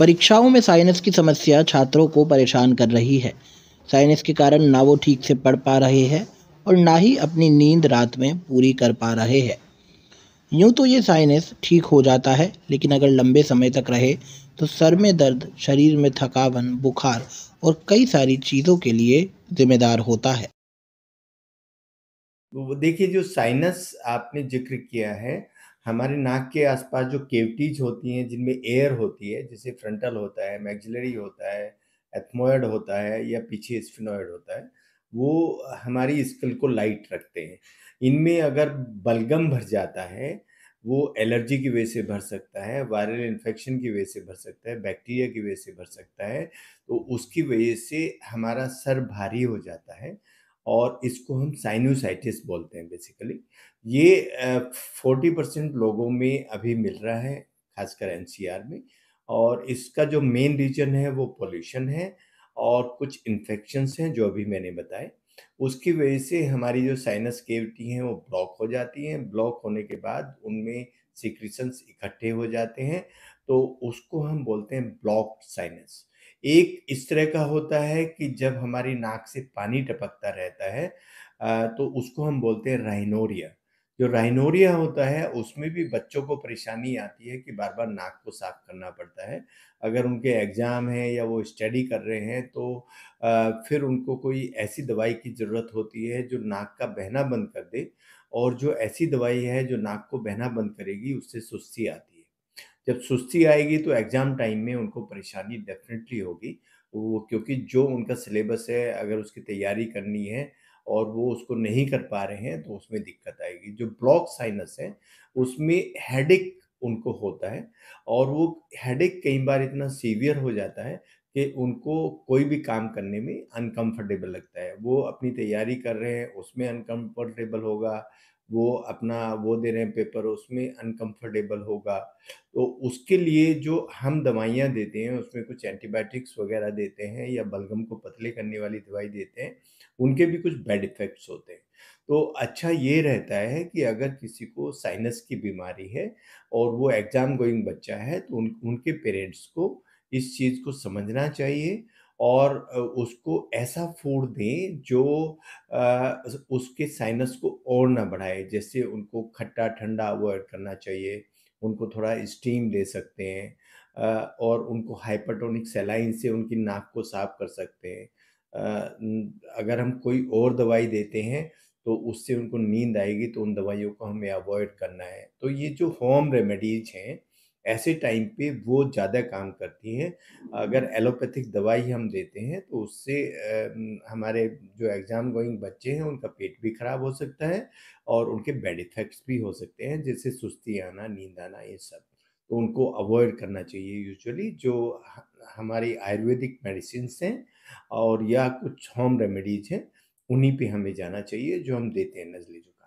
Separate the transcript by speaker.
Speaker 1: परीक्षाओं में साइनस की समस्या छात्रों को परेशान कर रही है साइनस के कारण ना वो ठीक से पढ़ पा रहे हैं और ना ही अपनी नींद रात में पूरी कर पा रहे हैं यूँ तो ये साइनस ठीक हो जाता है लेकिन अगर लंबे समय तक रहे तो सर में दर्द शरीर में थकावन बुखार और कई सारी चीज़ों के लिए जिम्मेदार होता है देखिए जो साइनस आपने जिक्र किया है हमारे नाक के आसपास जो केवटीज होती हैं जिनमें एयर होती है जैसे फ्रंटल होता है मैगजलरी होता है एथमोयड होता है या पीछे स्फिनोइड होता है वो हमारी स्किल को लाइट रखते हैं इनमें अगर बलगम भर जाता है वो एलर्जी की वजह से भर सकता है वायरल इन्फेक्शन की वजह से भर सकता है बैक्टीरिया की वजह से भर सकता है तो उसकी वजह से हमारा सर भारी हो जाता है और इसको हम साइनोसाइटिस बोलते हैं बेसिकली ये फोर्टी परसेंट लोगों में अभी मिल रहा है खासकर एनसीआर में और इसका जो मेन रीजन है वो पोल्यूशन है और कुछ इन्फेक्शंस हैं जो अभी मैंने बताए उसकी वजह से हमारी जो साइनस केविटी हैं वो ब्लॉक हो जाती हैं ब्लॉक होने के बाद उनमें सिक्रीशंस इकट्ठे हो जाते हैं तो उसको हम बोलते हैं ब्लॉक साइनस एक इस तरह का होता है कि जब हमारी नाक से पानी टपकता रहता है तो उसको हम बोलते हैं राइनोरिया जो राइनोरिया होता है उसमें भी बच्चों को परेशानी आती है कि बार बार नाक को साफ करना पड़ता है अगर उनके एग्ज़ाम हैं या वो स्टडी कर रहे हैं तो फिर उनको कोई ऐसी दवाई की ज़रूरत होती है जो नाक का बहना बंद कर दे और जो ऐसी दवाई है जो नाक को बहना बंद करेगी उससे सुस्ती आती है जब सुस्ती आएगी तो एग्ज़ाम टाइम में उनको परेशानी डेफ़िनेटली होगी। वो क्योंकि जो उनका सिलेबस है अगर उसकी तैयारी करनी है और वो उसको नहीं कर पा रहे हैं तो उसमें दिक्कत आएगी। जो ब्लॉक साइनस है उसमें हेडेक उनको होता है और वो हेडेक कई बार इतना सीवियर हो जाता है कि उनको कोई भी काम करने में अनकम्फ़र्टेबल लगता है। वो अपनी तैयारी कर रहे हैं उसमें अनकम्फ़र्टेबल होगा वो अपना वो दे रहे हैं पेपर उसमें अनकंफर्टेबल होगा तो उसके लिए जो हम दवाइयाँ देते हैं उसमें कुछ एंटीबायोटिक्स वगैरह देते हैं या बलगम को पतले करने वाली दवाई देते हैं उनके भी कुछ बैड इफ़ेक्ट्स होते हैं तो अच्छा ये रहता है कि अगर किसी को साइनस की बीमारी है और वो एग्ज़ाम गोइंग बच्चा है तो उन उनके पेरेंट्स को इस चीज़ को समझना चाहिए और उसको ऐसा फूड दें जो उसके साइनस को और ना बढ़ाए। जैसे उनको खट्टा-ठंडा अवॉइड करना चाहिए, उनको थोड़ा स्टीम दे सकते हैं और उनको हाइपरटोनिक सेलाइन से उनकी नाक को साफ कर सकते हैं। अगर हम कोई और दवाई देते हैं, तो उससे उनको नींद आएगी, तो उन दवाइयों को हमें अवॉइड करना है। तो ये जो होम रेमेडीज़ हैं ऐसे टाइम पे वो ज़्यादा काम करती हैं अगर एलोपैथिक दवाई हम देते हैं तो उससे हमारे जो एग्ज़ाम गोइंग बच्चे हैं उनका पेट भी ख़राब हो सकता है और उनके बैड इफ़ेक्ट्स भी हो सकते हैं जैसे सुस्ती आना नींद आना ये सब तो उनको अवॉइड करना चाहिए यूजुअली जो हमारी आयुर्वेदिक मेडिसिन हैं और या कुछ होम रेमेडीज़ हैं उन्हीं पे हमें जाना चाहिए जो हम देते हैं नज़ली जुकाम